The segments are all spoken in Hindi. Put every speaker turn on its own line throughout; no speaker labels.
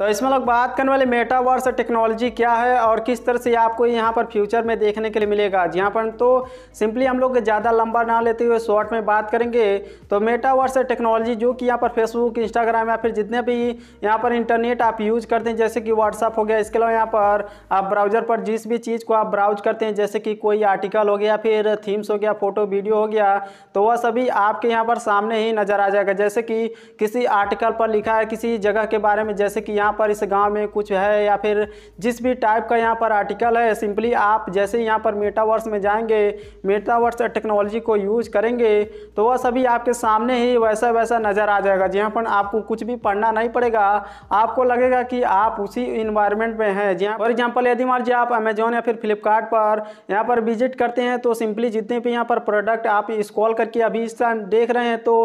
तो इसमें लोग बात करने वाले मेटावर्स टेक्नोलॉजी क्या है और किस तरह से आपको यहाँ पर फ्यूचर में देखने के लिए मिलेगा जी हाँ पर तो सिंपली हम लोग ज़्यादा लंबा ना लेते हुए शॉर्ट में बात करेंगे तो मेटावर्स टेक्नोलॉजी जो कि यहाँ पर फेसबुक इंस्टाग्राम या फिर जितने भी यहाँ पर इंटरनेट आप यूज करते हैं जैसे कि व्हाट्सअप हो गया इसके अलावा यहाँ पर आप ब्राउजर पर जिस भी चीज़ को आप ब्राउज करते हैं जैसे कि कोई आर्टिकल हो गया फिर थीम्स हो गया फोटो वीडियो हो गया तो वह सभी आपके यहाँ पर सामने ही नज़र आ जाएगा जैसे कि किसी आर्टिकल पर लिखा है किसी जगह के बारे में जैसे कि यहाँ यहाँ पर इस गांव में कुछ है या फिर जिस भी टाइप का यहाँ पर आर्टिकल है सिंपली आप जैसे यहाँ पर मेटावर्स में जाएंगे मेटावर्स टेक्नोलॉजी को यूज करेंगे तो वह सभी आपके सामने ही वैसा वैसा नज़र आ जाएगा जहाँ पर आपको कुछ भी पढ़ना नहीं पड़ेगा आपको लगेगा कि आप उसी इन्वायरमेंट में हैं जहाँ फॉर एग्जाम्पल यदि मान लीजिए आप अमेजोन या फिर फ्लिपकार्ट पर यहाँ पर विजिट करते हैं तो सिंपली जितने भी यहाँ पर प्रोडक्ट आप स्कॉल करके अभी इस टाइम देख रहे हैं तो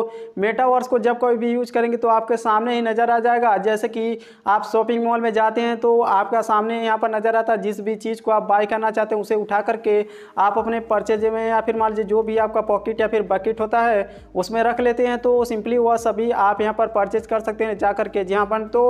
मेटावर्स को जब कोई भी यूज करेंगे तो आपके सामने ही नज़र आ जाएगा जैसे कि आप आप शॉपिंग मॉल में जाते हैं तो आपका सामने यहाँ पर नज़र आता है जिस भी चीज़ को आप बाई करना चाहते हैं उसे उठा करके आप अपने परचेज में या फिर मान लीजिए जो भी आपका पॉकेट या फिर बकेट होता है उसमें रख लेते हैं तो सिंपली वह सभी आप यहाँ पर परचेज कर सकते हैं जा करके जहाँ पर तो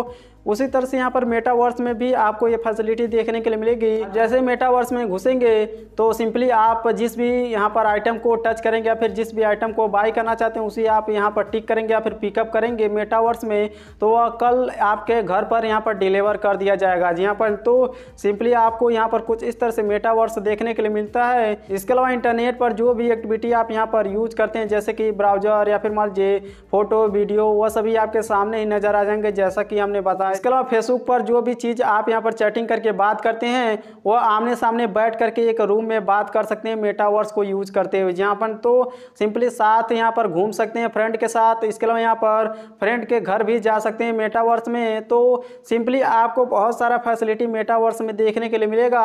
उसी तरह से यहाँ पर मेटावर्स में भी आपको ये फैसिलिटी देखने के लिए मिलेगी जैसे मेटावर्स में घुसेंगे तो सिंपली आप जिस भी यहाँ पर आइटम को टच करेंगे या फिर जिस भी आइटम को बाय करना चाहते हैं उसी आप यहाँ पर टिक करेंगे या फिर पिकअप करेंगे मेटावर्स में तो वह कल आपके घर पर यहाँ पर डिलीवर कर दिया जाएगा जी यहाँ पर तो सिंपली आपको यहाँ पर कुछ इस तरह से मेटावर्स देखने के लिए मिलता है इसके अलावा इंटरनेट पर जो भी एक्टिविटी आप यहाँ पर यूज़ करते हैं जैसे कि ब्राउजर या फिर मान लीजिए फोटो वीडियो वह सभी आपके सामने ही नज़र आ जाएंगे जैसा कि हमने बताया इसके अलावा फेसबुक पर जो भी चीज़ आप यहाँ पर चैटिंग करके बात करते हैं वो आमने सामने बैठ करके एक रूम में बात कर सकते हैं मेटावर्स को यूज करते हुए जहाँ पर तो सिंपली साथ यहाँ पर घूम सकते हैं फ्रेंड के साथ इसके अलावा यहाँ पर फ्रेंड के घर भी जा सकते हैं मेटावर्स में तो सिंपली आपको बहुत सारा फैसिलिटी मेटावर्स में देखने के लिए मिलेगा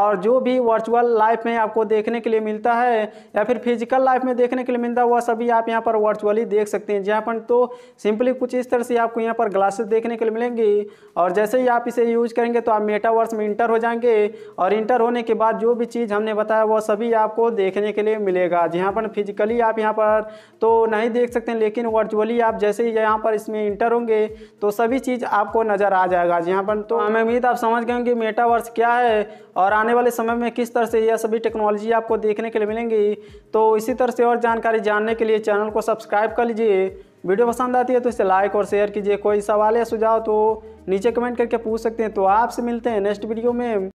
और जो भी वर्चुअल लाइफ में आपको देखने के लिए मिलता है या फिर फिजिकल लाइफ में देखने के लिए मिलता है वह सभी आप यहाँ पर वर्चुअली देख सकते हैं जहाँ पर तो सिंपली कुछ इस तरह से आपको यहाँ पर ग्लासेस देखने के लिए मिलेंगे होगी और जैसे ही आप इसे यूज करेंगे तो आप मेटावर्स में इंटर हो जाएंगे और इंटर होने के बाद जो भी चीज़ हमने बताया वह सभी आपको देखने के लिए मिलेगा यहाँ पर फिजिकली आप यहाँ पर तो नहीं देख सकते लेकिन वर्चुअली आप जैसे ही यहाँ पर इसमें इंटर होंगे तो सभी चीज़ आपको नज़र आ जाएगा यहाँ पर तो हमें हाँ। उम्मीद आप समझ गए होंगे मेटावर्स क्या है और आने वाले समय में किस तरह से यह सभी टेक्नोलॉजी आपको देखने के लिए मिलेंगी तो इसी तरह से और जानकारी जानने के लिए चैनल को सब्सक्राइब कर लीजिए वीडियो पसंद आती है तो इसे लाइक और शेयर कीजिए कोई सवाल या सुझाव तो नीचे कमेंट करके पूछ सकते हैं तो आपसे मिलते हैं नेक्स्ट वीडियो में